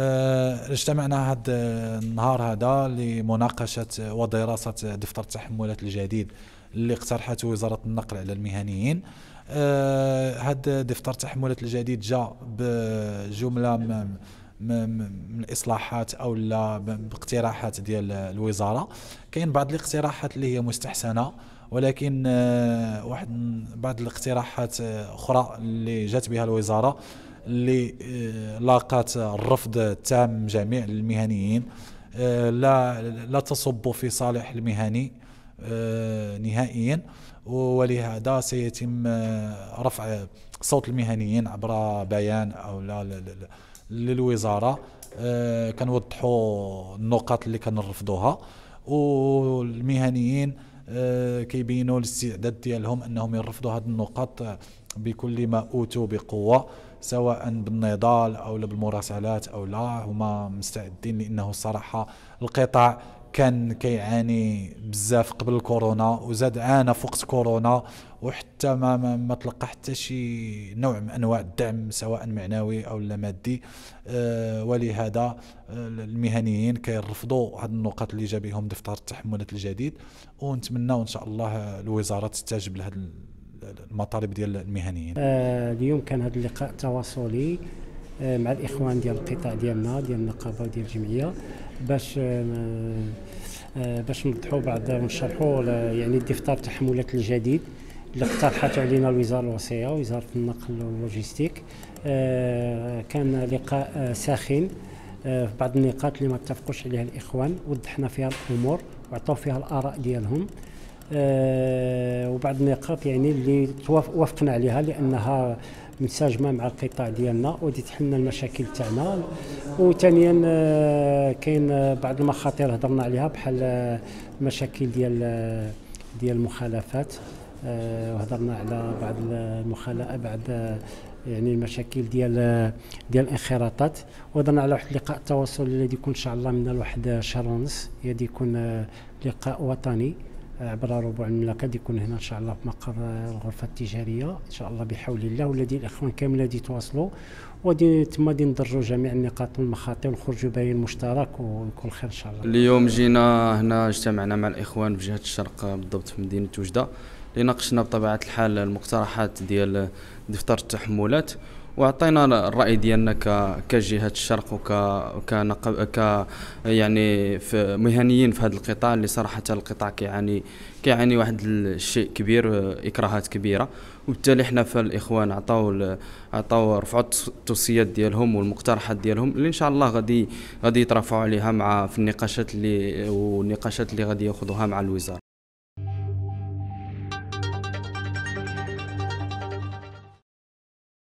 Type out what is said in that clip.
آه، اجتمعنا هذا آه، النهار هذا لمناقشة آه، ودراسة دفتر التحملات الجديد اللي اقترحته وزارة النقل على المهنيين هذا دفتر التحملات الجديد جاء بجملة من الاصلاحات او لا باقتراحات ديال الوزاره كاين بعض الاقتراحات اللي هي مستحسنه ولكن واحد بعض الاقتراحات اخرى اللي جات بها الوزاره اللي لاقت الرفض التام من جميع المهنيين آه، لا لا تصب في صالح المهني آه، نهائيا ولهذا سيتم آه، رفع صوت المهنيين عبر بيان او لا للوزاره كنوضحوا النقاط اللي كنرفضوها والمهنيين كيبينوا الاستعداد ديالهم انهم يرفضوا هذه النقاط بكل ما أوتوا بقوة سواء بالنضال أو بالمراسلات أو لا هما مستعدين لأنه الصراحة القطاع كان كيعاني بزاف قبل الكورونا وزاد عانى فوق كورونا وحتى ما ما, تلقى حتى شي نوع من انواع الدعم سواء معنوي او لا مادي آه، ولهذا آه، المهنيين كيرفضوا هاد النقط اللي جا بهم دفتر التحملات الجديد ونتمنى ان شاء الله الوزاره تستجب لهذا المطالب ديال المهنيين آه، اليوم كان هذا اللقاء تواصلي آه، مع الاخوان ديال القطاع ديالنا ديال النقابه وديال الجمعيه باش آه، باش نوضحوا بعض ونشرحوا يعني الدفتر التحملات الجديد اللي اقترحته علينا الوزاره الوصيه وزاره النقل واللوجيستيك كان لقاء ساخن في بعض النقاط اللي ما اتفقوش عليها الاخوان وضحنا فيها الامور وعطوا فيها الاراء ديالهم آه، وبعض النقاط يعني اللي وافقنا عليها لانها متساجمه مع القطاع ديالنا ودي تحلنا المشاكل تاعنا وثانيا آه، كاين بعض المخاطر هضرنا عليها بحال المشاكل آه، ديال ديال المخالفات وهضرنا على بعض المخالفه بعض يعني المشاكل ديال ديال الانخراطات وهضرنا على واحد لقاء التواصل اللي يكون ان شاء الله من واحد شهر ونص يكون لقاء وطني عبر ربع المملكه غادي يكون هنا ان شاء الله في مقر الغرفه التجاريه ان شاء الله بحول الله والذي الاخوان كامل غادي يتواصلوا وغادي تما غادي ندرجوا جميع النقاط والمخاطر ونخرجوا باين مشترك ويكون خير ان شاء الله اليوم جينا هنا اجتمعنا مع الاخوان في جهه الشرق بالضبط في مدينه وجده لناقشنا بطبيعه الحال المقترحات ديال دفتر التحملات واعطينا الراي ديالنا كجهه الشرق وك ك ك يعني في مهنيين في هذا القطاع اللي صراحه القطاع كيعاني كيعاني واحد الشيء كبير اكراهات كبيره وبالتالي حنا فالاخوان عطاو عطاو رفعوا التوصيات ديالهم والمقترحات ديالهم اللي ان شاء الله غادي غادي يترافعوا عليها مع في النقاشات اللي والنقاشات اللي غادي ياخذوها مع الوزاره